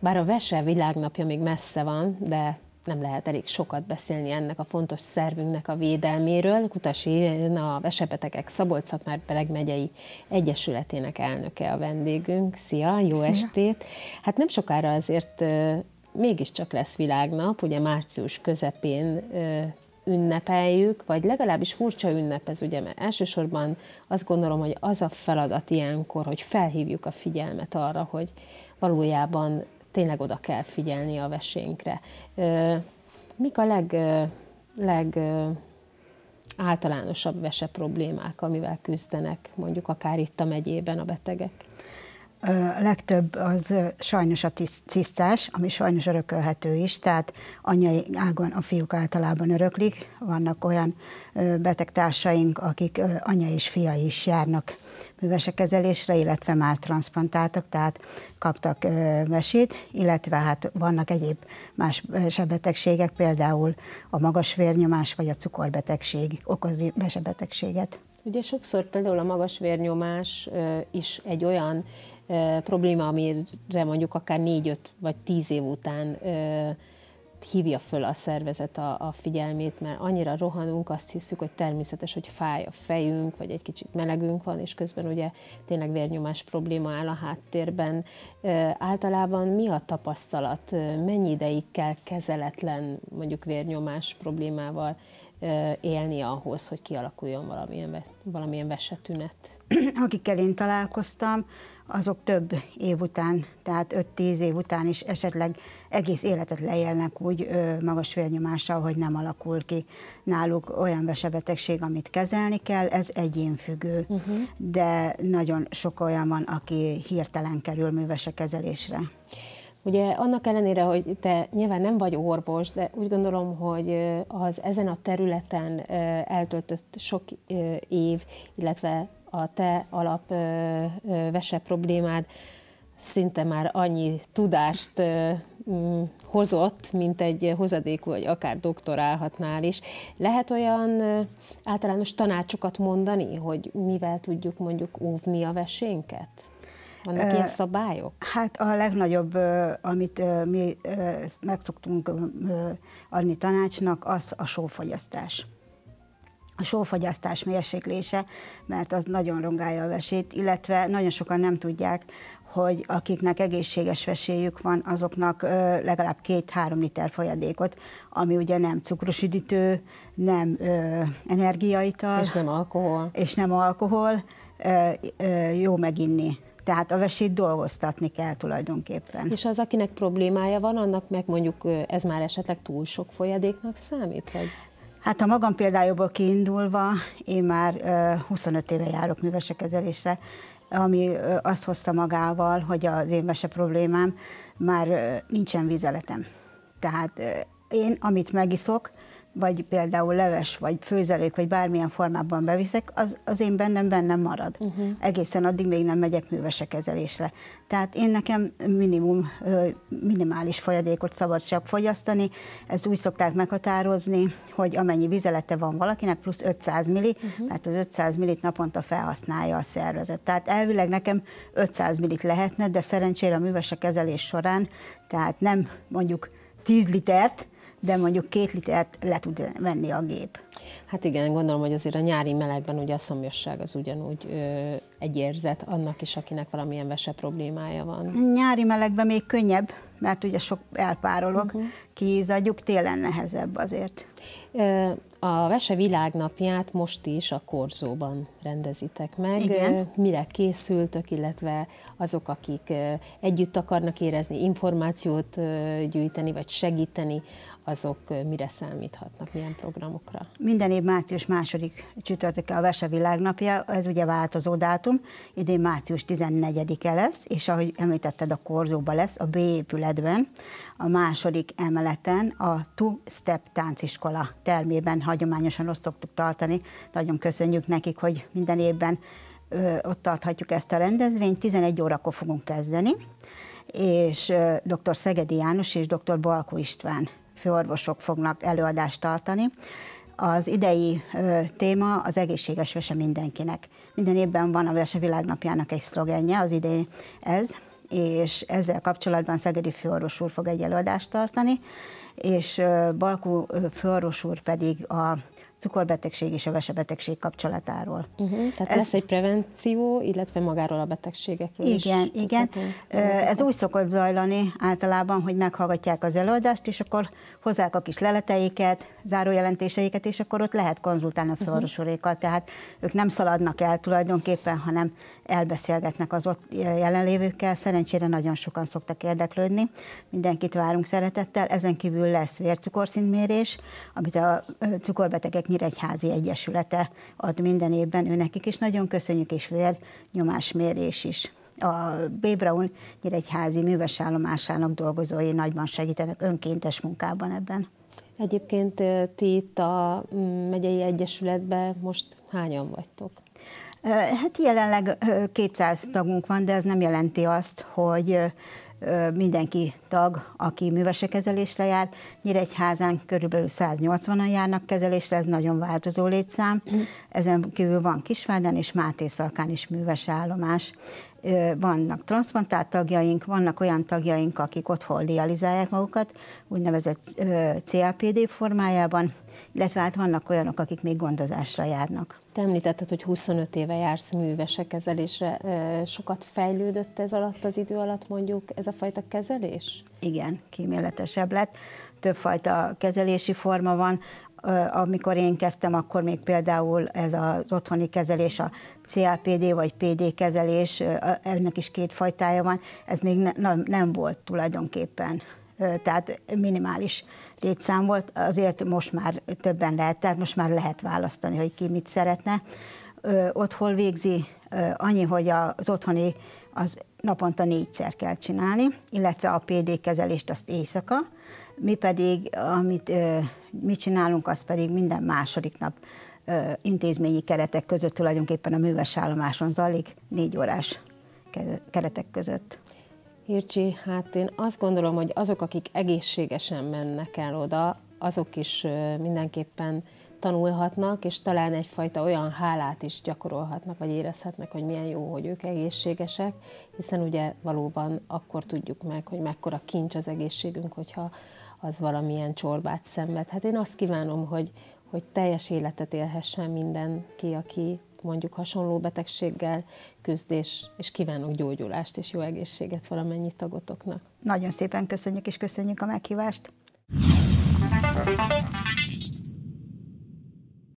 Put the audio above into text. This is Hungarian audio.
Bár a Vese világnapja még messze van, de nem lehet elég sokat beszélni ennek a fontos szervünknek a védelméről. Kutasi Irén, a Vesebetegek szabolcs már Bereg megyei egyesületének elnöke a vendégünk. Szia, jó Szia. estét! Hát nem sokára azért mégiscsak lesz világnap, ugye március közepén ünnepeljük, vagy legalábbis furcsa ünnep ez ugye, mert elsősorban azt gondolom, hogy az a feladat ilyenkor, hogy felhívjuk a figyelmet arra, hogy valójában tényleg oda kell figyelni a vesénkre. Mik a leg, leg általánosabb vese problémák, amivel küzdenek mondjuk akár itt a megyében a betegek? a legtöbb az sajnos a cisztás, ami sajnos örökölhető is, tehát anyai ágon a fiúk általában öröklik. Vannak olyan betegtársaink, akik anya és fia is járnak művesekezelésre, illetve már transzplantáltak, tehát kaptak vesét, illetve hát vannak egyéb más betegségek, például a magas vérnyomás vagy a cukorbetegség okozi vesebetegséget. Ugye sokszor például a magas vérnyomás is egy olyan probléma, amire mondjuk akár négy-öt vagy tíz év után hívja föl a szervezet a, a figyelmét, mert annyira rohanunk, azt hiszük, hogy természetes, hogy fáj a fejünk, vagy egy kicsit melegünk van, és közben ugye tényleg vérnyomás probléma áll a háttérben. E, általában mi a tapasztalat? Mennyi ideig kell kezeletlen, mondjuk vérnyomás problémával e, élni ahhoz, hogy kialakuljon valamilyen, valamilyen vesetünet? Akikkel én találkoztam, azok több év után, tehát 5-10 év után is esetleg egész életet leélnek úgy ö, magas vérnyomással, hogy nem alakul ki náluk olyan vesebetegség, amit kezelni kell, ez egyénfüggő, uh-huh. de nagyon sok olyan van, aki hirtelen kerül művese kezelésre. Ugye annak ellenére, hogy te nyilván nem vagy orvos, de úgy gondolom, hogy az ezen a területen eltöltött sok év, illetve a te alap vese problémád szinte már annyi tudást mm, hozott, mint egy hozadékú, vagy akár doktorálhatnál is. Lehet olyan általános tanácsokat mondani, hogy mivel tudjuk mondjuk óvni a vesénket? Vannak ilyen szabályok? Hát a legnagyobb, amit mi megszoktunk adni tanácsnak, az a sófogyasztás a sófogyasztás mérséklése, mert az nagyon rongálja a vesét, illetve nagyon sokan nem tudják, hogy akiknek egészséges veséjük van, azoknak legalább két-három liter folyadékot, ami ugye nem cukrosüdítő, nem energiaital. És nem alkohol. És nem alkohol, jó meginni. Tehát a vesét dolgoztatni kell tulajdonképpen. És az, akinek problémája van, annak meg mondjuk ez már esetleg túl sok folyadéknak számít? Vagy? Hát a magam példájából kiindulva, én már 25 éve járok művesekezelésre, ami azt hozta magával, hogy az én mese problémám már nincsen vizeletem. Tehát én, amit megiszok, vagy például leves, vagy főzelék, vagy bármilyen formában beviszek, az, az én bennem bennem marad. Uh-huh. Egészen addig még nem megyek művese kezelésre. Tehát én nekem minimum, minimális folyadékot szabad csak fogyasztani. Ezt úgy szokták meghatározni, hogy amennyi vizelete van valakinek, plusz 500 milli, uh-huh. mert az 500 millit naponta felhasználja a szervezet. Tehát elvileg nekem 500 millit lehetne, de szerencsére a művese kezelés során, tehát nem mondjuk 10 litert, de mondjuk két litert le tud venni a gép. Hát igen, gondolom, hogy azért a nyári melegben ugye a szomjasság az ugyanúgy ö, egy érzet annak is, akinek valamilyen vese problémája van. Nyári melegben még könnyebb, mert ugye sok elpárolog, uh-huh. Mhm. kiízadjuk, télen nehezebb azért. A Vese Világnapját most is a Korzóban rendezitek meg. Igen. Mire készültök, illetve azok, akik együtt akarnak érezni, információt gyűjteni, vagy segíteni, azok mire számíthatnak, milyen programokra? Minden év március második csütörtöke a Vese Világnapja, ez ugye változó dátum, idén március 14-e lesz, és ahogy említetted, a Korzóban lesz, a B épületben, a második emeleten a Two Step tánciskola iskola termében hagyományosan ott szoktuk tartani. Nagyon köszönjük nekik, hogy minden évben ott tarthatjuk ezt a rendezvényt. 11 órakor fogunk kezdeni, és dr. Szegedi János és dr. Balkó István főorvosok fognak előadást tartani. Az idei téma az egészséges vese mindenkinek. Minden évben van a Vese Világnapjának egy szlogenje, az idén ez, és ezzel kapcsolatban Szegedi főorvos úr fog egy előadást tartani, és Balkó főorvos úr pedig a cukorbetegség és a vesebetegség kapcsolatáról. Uh-huh, tehát ez, lesz egy prevenció, illetve magáról a betegségekről Igen, is igen. Tudható, ez úgy szokott zajlani általában, hogy meghallgatják az előadást, és akkor hozzák a kis leleteiket, zárójelentéseiket, és akkor ott lehet konzultálni a mhm. főorvosorékkal, uh-huh. tehát ők nem szaladnak el tulajdonképpen, hanem elbeszélgetnek az ott jelenlévőkkel. Szerencsére nagyon sokan szoktak érdeklődni. Mindenkit várunk szeretettel. Ezen kívül lesz vércukorszintmérés, amit a cukorbetegek Gyermekek Nyíregyházi Egyesülete ad minden évben őnekik, és nagyon köszönjük, és vér nyomásmérés is a B. Braun nyíregyházi műves állomásának dolgozói nagyban segítenek önkéntes munkában ebben. Egyébként ti itt a mm, megyei egyesületben most hányan vagytok? Hát jelenleg 200 tagunk van, de ez nem jelenti azt, hogy mindenki tag, aki művese kezelésre jár. Nyíregyházán körülbelül 180-an járnak kezelésre, ez nagyon változó létszám. Mm. Ezen kívül van Kisvárdán és Máté Szalkán is művese állomás vannak transzplantált tagjaink, vannak olyan tagjaink, akik otthon dializálják magukat, úgynevezett CLPD formájában, illetve hát vannak olyanok, akik még gondozásra járnak. Te említetted, hogy 25 éve jársz művesek kezelésre. Sokat fejlődött ez alatt az idő alatt mondjuk ez a fajta kezelés? Igen, kíméletesebb lett. Többfajta kezelési forma van. Amikor én kezdtem, akkor még például ez az otthoni kezelés, a CAPD vagy PD kezelés, ennek is két fajtája van, ez még ne, nem volt tulajdonképpen, tehát minimális létszám volt, azért most már többen lehet, tehát most már lehet választani, hogy ki mit szeretne. Ö, otthon végzi ö, annyi, hogy az otthoni az naponta négyszer kell csinálni, illetve a PD kezelést azt éjszaka, mi pedig, amit ö, mi csinálunk, az pedig minden második nap ö, intézményi keretek között tulajdonképpen a műves állomáson zajlik, négy órás keretek között. Hircsi, hát én azt gondolom, hogy azok, akik egészségesen mennek el oda, azok is mindenképpen tanulhatnak, és talán egyfajta olyan hálát is gyakorolhatnak, vagy érezhetnek, hogy milyen jó, hogy ők egészségesek, hiszen ugye valóban akkor tudjuk meg, hogy mekkora kincs az egészségünk, hogyha az valamilyen csorbát szenved. Hát én azt kívánom, hogy, hogy teljes életet élhessen mindenki, aki mondjuk hasonló betegséggel küzdés, és kívánok gyógyulást és jó egészséget valamennyi tagotoknak. Nagyon szépen köszönjük, és köszönjük a meghívást. Thank you.